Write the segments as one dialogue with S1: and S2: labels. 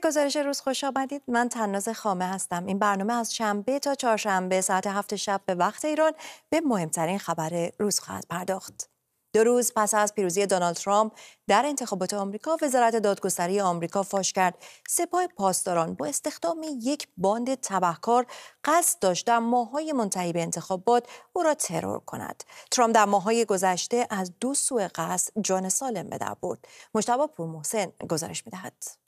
S1: به گزارش روز خوش آمدید من تناز خامه هستم این برنامه از شنبه تا چهارشنبه ساعت هفت شب به وقت ایران به مهمترین خبر روز خواهد پرداخت دو روز پس از پیروزی دونالد ترامپ در انتخابات آمریکا وزارت دادگستری آمریکا فاش کرد سپاه پاسداران با استخدام یک باند تبهکار قصد داشت در ماهای منتهی به انتخابات او را ترور کند ترامپ در ماهای گذشته از دو سو قصد جان سالم به در برد مجتبی پورمحسن گزارش میدهد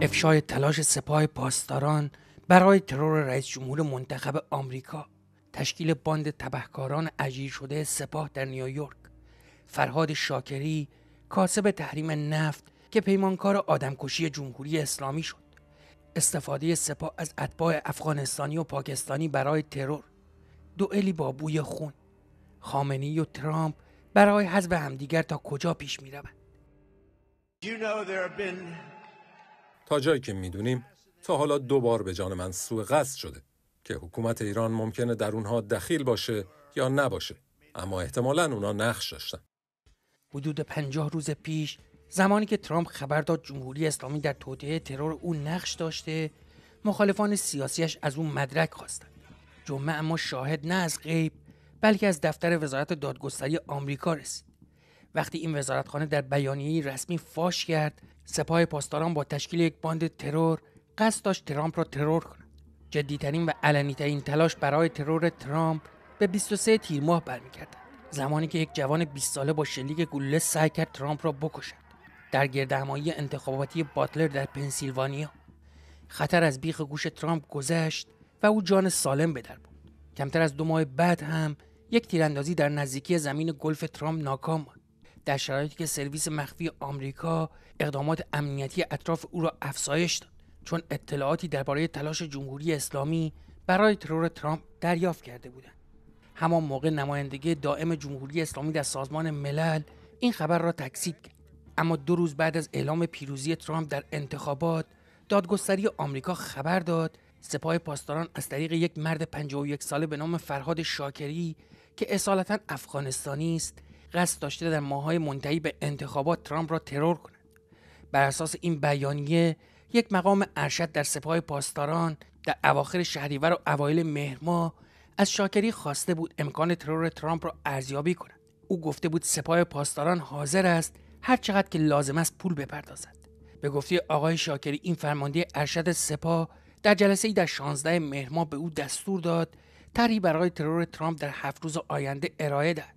S2: افشای تلاش سپاه پاسداران برای ترور رئیس جمهور منتخب آمریکا تشکیل باند تبهکاران اجیر شده سپاه در نیویورک فرهاد شاکری کاسب تحریم نفت که پیمانکار آدمکشی جمهوری اسلامی شد استفاده سپاه از اتباع افغانستانی و پاکستانی برای ترور دوئلی با بوی خون خامنی و ترامپ برای حذف همدیگر تا کجا پیش می روند
S1: تا جایی که دونیم تا حالا دو بار به جان من سوء قصد شده که حکومت ایران ممکنه در اونها دخیل باشه یا نباشه اما احتمالا اونا نقش داشتن
S2: حدود پنجاه روز پیش زمانی که ترامپ خبر داد جمهوری اسلامی در توطئه ترور او نقش داشته مخالفان سیاسیش از اون مدرک خواستن جمعه اما شاهد نه از غیب بلکه از دفتر وزارت دادگستری آمریکا رسید وقتی این وزارتخانه در بیانیه رسمی فاش کرد سپاه پاسداران با تشکیل یک باند ترور قصد داشت ترامپ را ترور کند جدیترین و علنیترین تلاش برای ترور ترامپ به 23 تیر ماه برمیگردد زمانی که یک جوان 20 ساله با شلیک گلوله سعی کرد ترامپ را بکشد در گردهمایی انتخاباتی باتلر در پنسیلوانیا خطر از بیخ گوش ترامپ گذشت و او جان سالم به در بود کمتر از دو ماه بعد هم یک تیراندازی در نزدیکی زمین گلف ترامپ ناکام ماند. در شرایطی که سرویس مخفی آمریکا اقدامات امنیتی اطراف او را افزایش داد چون اطلاعاتی درباره تلاش جمهوری اسلامی برای ترور ترامپ دریافت کرده بودند همان موقع نمایندگی دائم جمهوری اسلامی در سازمان ملل این خبر را تکذیب کرد اما دو روز بعد از اعلام پیروزی ترامپ در انتخابات دادگستری آمریکا خبر داد سپاه پاسداران از طریق یک مرد 51 ساله به نام فرهاد شاکری که اصالتا افغانستانی است قصد داشته در ماهای منتهی به انتخابات ترامپ را ترور کند بر اساس این بیانیه یک مقام ارشد در سپاه پاسداران در اواخر شهریور و اوایل مهرما از شاکری خواسته بود امکان ترور ترامپ را ارزیابی کند او گفته بود سپاه پاسداران حاضر است هر چقدر که لازم است پول بپردازد به گفته آقای شاکری این فرمانده ارشد سپاه در جلسه ای در 16 مهر به او دستور داد طرحی برای ترور ترامپ در هفت روز آینده ارائه دهد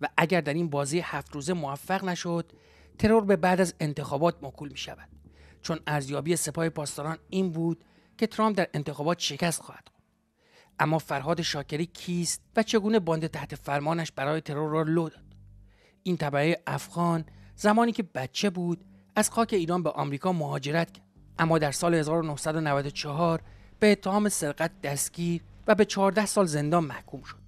S2: و اگر در این بازی هفت روزه موفق نشد ترور به بعد از انتخابات موکول می شود چون ارزیابی سپاه پاسداران این بود که ترامپ در انتخابات شکست خواهد اما فرهاد شاکری کیست و چگونه باند تحت فرمانش برای ترور را لو داد این طبعه افغان زمانی که بچه بود از خاک ایران به آمریکا مهاجرت کرد اما در سال 1994 به اتهام سرقت دستگیر و به 14 سال زندان محکوم شد.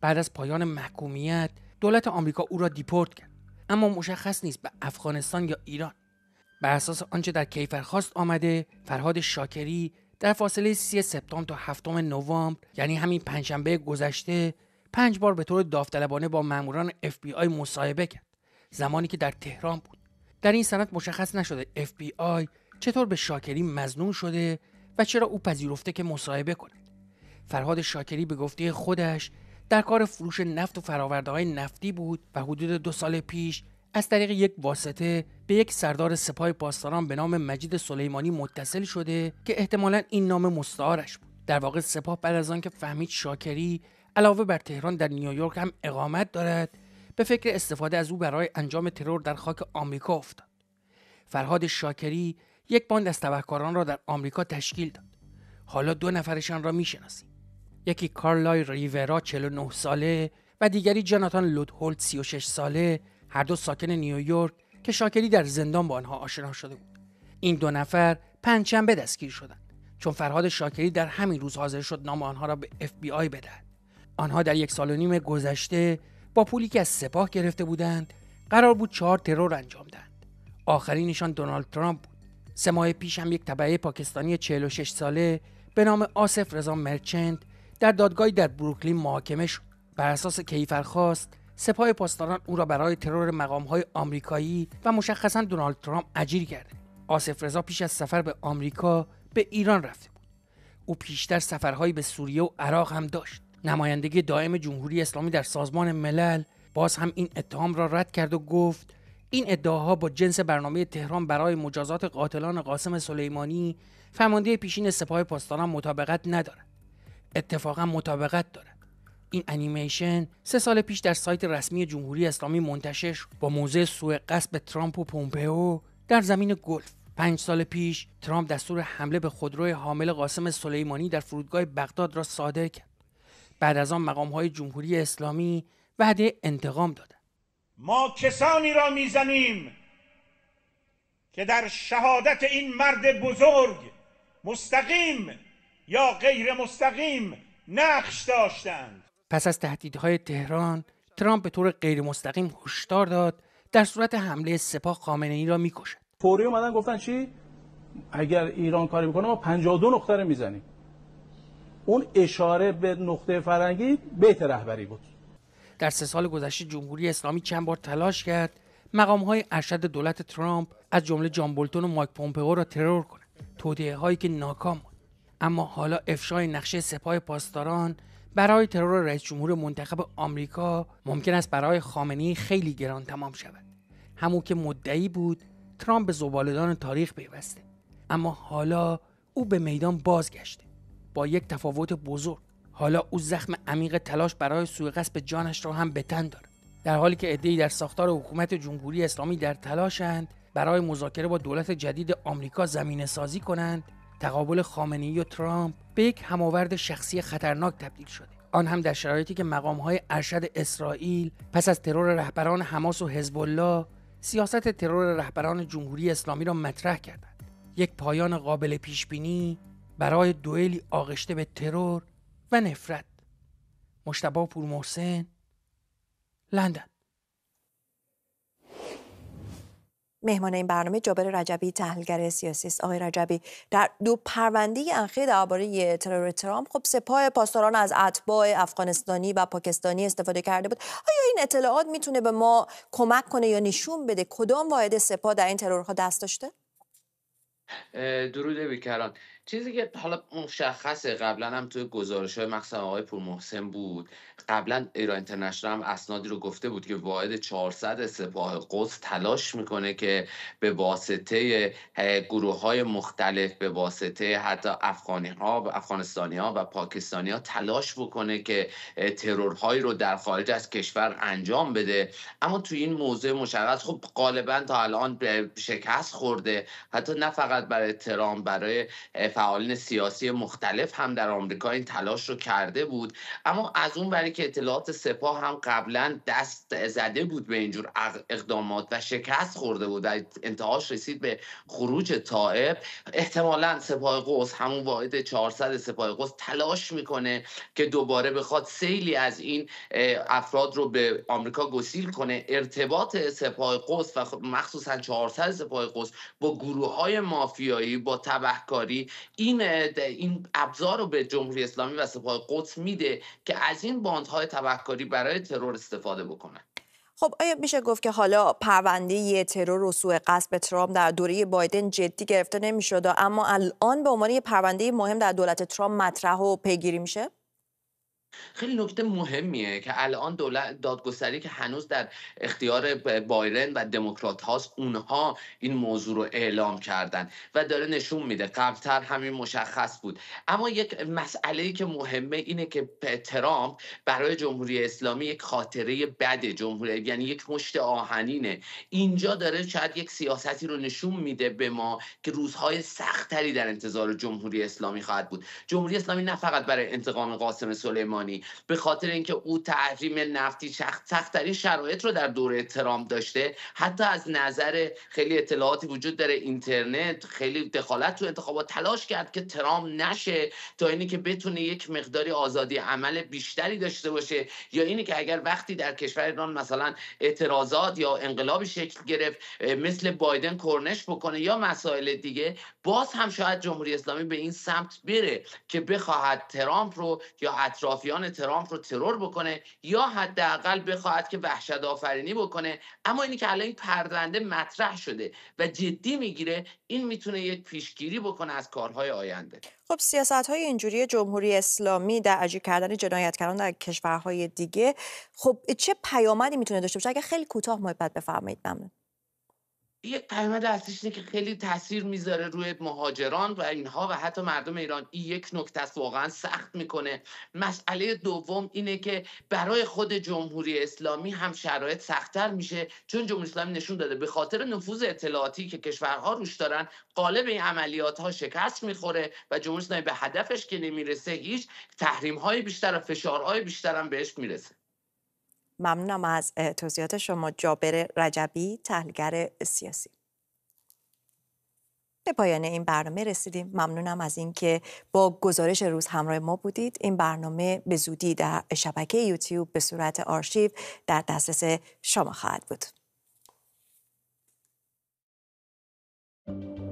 S2: بعد از پایان محکومیت دولت آمریکا او را دیپورت کرد. اما مشخص نیست به افغانستان یا ایران. بر اساس آنچه در کیفرخواست آمده، فرهاد شاکری در فاصله 3 سپتامبر تا 7 نوامبر یعنی همین پنجشنبه گذشته پنج بار به طور داوطلبانه با ماموران اف بی آی مصاحبه کرد زمانی که در تهران بود در این سند مشخص نشده اف بی آی چطور به شاکری مزنون شده و چرا او پذیرفته که مصاحبه کند فرهاد شاکری به گفته خودش در کار فروش نفت و فراورده های نفتی بود و حدود دو سال پیش از طریق یک واسطه به یک سردار سپاه پاسداران به نام مجید سلیمانی متصل شده که احتمالا این نام مستعارش بود در واقع سپاه بعد از آنکه فهمید شاکری علاوه بر تهران در نیویورک هم اقامت دارد به فکر استفاده از او برای انجام ترور در خاک آمریکا افتاد فرهاد شاکری یک باند از تبهکاران را در آمریکا تشکیل داد حالا دو نفرشان را میشناسیم یکی کارلای ریورا 49 ساله و دیگری جاناتان لودهولد 36 ساله هر دو ساکن نیویورک که شاکری در زندان با آنها آشنا شده بود این دو نفر پنجشنبه دستگیر شدند چون فرهاد شاکری در همین روز حاضر شد نام آنها را به اف بی آی بدهد آنها در یک سال و نیم گذشته با پولی که از سپاه گرفته بودند قرار بود چهار ترور انجام دهند آخرینشان دونالد ترامپ سه ماه پیش هم یک طبعه پاکستانی 46 ساله به نام آصف رضا مرچند در دادگاهی در بروکلین محاکمه شد بر اساس کیفرخواست سپاه پاسداران او را برای ترور مقامهای آمریکایی و مشخصا دونالد ترامپ اجیر کرده آصف رضا پیش از سفر به آمریکا به ایران رفته بود او پیشتر سفرهایی به سوریه و عراق هم داشت نمایندگی دائم جمهوری اسلامی در سازمان ملل باز هم این اتهام را رد کرد و گفت این ادعاها با جنس برنامه تهران برای مجازات قاتلان قاسم سلیمانی فرمانده پیشین سپاه پاسداران مطابقت ندارد اتفاقا مطابقت دارد این انیمیشن سه سال پیش در سایت رسمی جمهوری اسلامی منتشر شد با موزه سوء قصب ترامپ و پومپئو در زمین گلف پنج سال پیش ترامپ دستور حمله به خودروی حامل قاسم سلیمانی در فرودگاه بغداد را صادر کرد بعد از آن مقام های جمهوری اسلامی وعده انتقام دادند ما کسانی را میزنیم که در شهادت این مرد بزرگ مستقیم یا غیر مستقیم نقش داشتند پس از تهدیدهای تهران ترامپ به طور غیر مستقیم هشدار داد در صورت حمله سپاه خامنه ای را میکشد فوری اومدن گفتن چی اگر ایران کاری بکنه ما 52 نقطه رو میزنیم اون
S1: اشاره به نقطه فرنگی بیت رهبری بود
S2: در سه سال گذشته جمهوری اسلامی چند بار تلاش کرد مقام های ارشد دولت ترامپ از جمله جان بولتون و مایک پومپئو را ترور کنند توطئه هایی که ناکام بود. اما حالا افشای نقشه سپاه پاسداران برای ترور رئیس جمهور منتخب آمریکا ممکن است برای خامنه‌ای خیلی گران تمام شود همو که مدعی بود ترامپ به زبالدان تاریخ پیوسته اما حالا او به میدان بازگشته با یک تفاوت بزرگ حالا او زخم عمیق تلاش برای سوی قصب جانش را هم به تن دارد در حالی که عدهای در ساختار حکومت جمهوری اسلامی در تلاشند برای مذاکره با دولت جدید آمریکا زمینه سازی کنند تقابل خامنی و ترامپ به یک هماورد شخصی خطرناک تبدیل شده آن هم در شرایطی که مقامهای ارشد اسرائیل پس از ترور رهبران حماس و حزب الله سیاست ترور رهبران جمهوری اسلامی را مطرح کردند یک پایان قابل پیش بینی برای دوئلی آغشته به ترور و نفرت مشتبا پور محسن لندن
S1: مهمان این برنامه جابر رجبی تحلیلگر سیاسی است آقای رجبی در دو پرونده اخیر درباره ترور ترامپ خب سپاه پاسداران از اتباع افغانستانی و پاکستانی استفاده کرده بود آیا این اطلاعات میتونه به ما کمک کنه یا نشون بده کدام واحد سپاه در این ترورها دست داشته
S3: درود بیکران چیزی که حالا مشخصه قبلا هم توی گزارش های مخصوصا آقای پورمحسن بود قبلا ایران اینترنشنال هم اسنادی رو گفته بود که واحد 400 سپاه قدس تلاش میکنه که به واسطه گروه های مختلف به واسطه حتی افغانی ها و افغانستانی ها و پاکستانی ها تلاش بکنه که ترورهایی رو در خارج از کشور انجام بده اما توی این موضوع مشخص خب غالبا تا الان شکست خورده حتی نه فقط برای ترام برای فعالین سیاسی مختلف هم در آمریکا این تلاش رو کرده بود اما از اون وری که اطلاعات سپاه هم قبلا دست زده بود به اینجور اقدامات و شکست خورده بود و انتهاش رسید به خروج طائب احتمالا سپاه قوس همون واحد 400 سپاه قوس تلاش میکنه که دوباره بخواد سیلی از این افراد رو به آمریکا گسیل کنه ارتباط سپاه قوس و مخصوصا 400 سپاه قوس با گروه های مافیایی با تبهکاری این این ابزار رو به جمهوری اسلامی و سپاه قدس میده که از این باندهای تبهکاری برای ترور استفاده بکنه
S1: خب آیا میشه گفت که حالا پرونده ترور و سوء قصد ترامپ در دوره بایدن جدی گرفته نمیشد اما الان به عنوان یه پرونده مهم در دولت ترامپ مطرح و پیگیری میشه
S3: خیلی نکته مهمیه که الان دولت دادگستری که هنوز در اختیار بایرن و دموکرات هاست اونها این موضوع رو اعلام کردن و داره نشون میده قبلتر همین مشخص بود اما یک مسئله که مهمه اینه که ترامپ برای جمهوری اسلامی یک خاطره بد جمهوری یعنی یک مشت آهنینه اینجا داره شاید یک سیاستی رو نشون میده به ما که روزهای سختتری در انتظار جمهوری اسلامی خواهد بود جمهوری اسلامی نه فقط برای انتقام قاسم سلیمانی به خاطر اینکه او تحریم نفتی سختترین شرایط رو در دوره ترامپ داشته حتی از نظر خیلی اطلاعاتی وجود داره اینترنت خیلی دخالت تو انتخابات تلاش کرد که ترامپ نشه تا اینی که بتونه یک مقداری آزادی عمل بیشتری داشته باشه یا اینی که اگر وقتی در کشور ایران مثلا اعتراضات یا انقلابی شکل گرفت مثل بایدن کرنش بکنه یا مسائل دیگه باز هم شاید جمهوری اسلامی به این سمت بره که بخواهد ترامپ رو یا اطرافی جریان ترامپ رو ترور بکنه یا حداقل بخواهد که وحشت آفرینی بکنه اما اینی که الان این پرونده مطرح شده و جدی میگیره این میتونه یک پیشگیری بکنه از کارهای آینده
S1: خب سیاست های اینجوری جمهوری اسلامی در اجی کردن جنایتکاران در کشورهای دیگه خب چه پیامدی میتونه داشته باشه اگه خیلی کوتاه محبت بفرمایید ممنون
S3: یک قیمت اصلیش اینه که خیلی تاثیر میذاره روی مهاجران و اینها و حتی مردم ایران این یک نکته است واقعا سخت میکنه مسئله دوم اینه که برای خود جمهوری اسلامی هم شرایط سختتر میشه چون جمهوری اسلامی نشون داده به خاطر نفوذ اطلاعاتی که کشورها روش دارن قالب این عملیات ها شکست میخوره و جمهوری اسلامی به هدفش که نمیرسه هیچ تحریم های بیشتر و فشارهای بیشتر هم بهش میرسه
S1: ممنونم از توضیحات شما جابر رجبی تحلیلگر سیاسی به پایان این برنامه رسیدیم ممنونم از اینکه با گزارش روز همراه ما بودید این برنامه به زودی در شبکه یوتیوب به صورت آرشیو در دسترس شما خواهد بود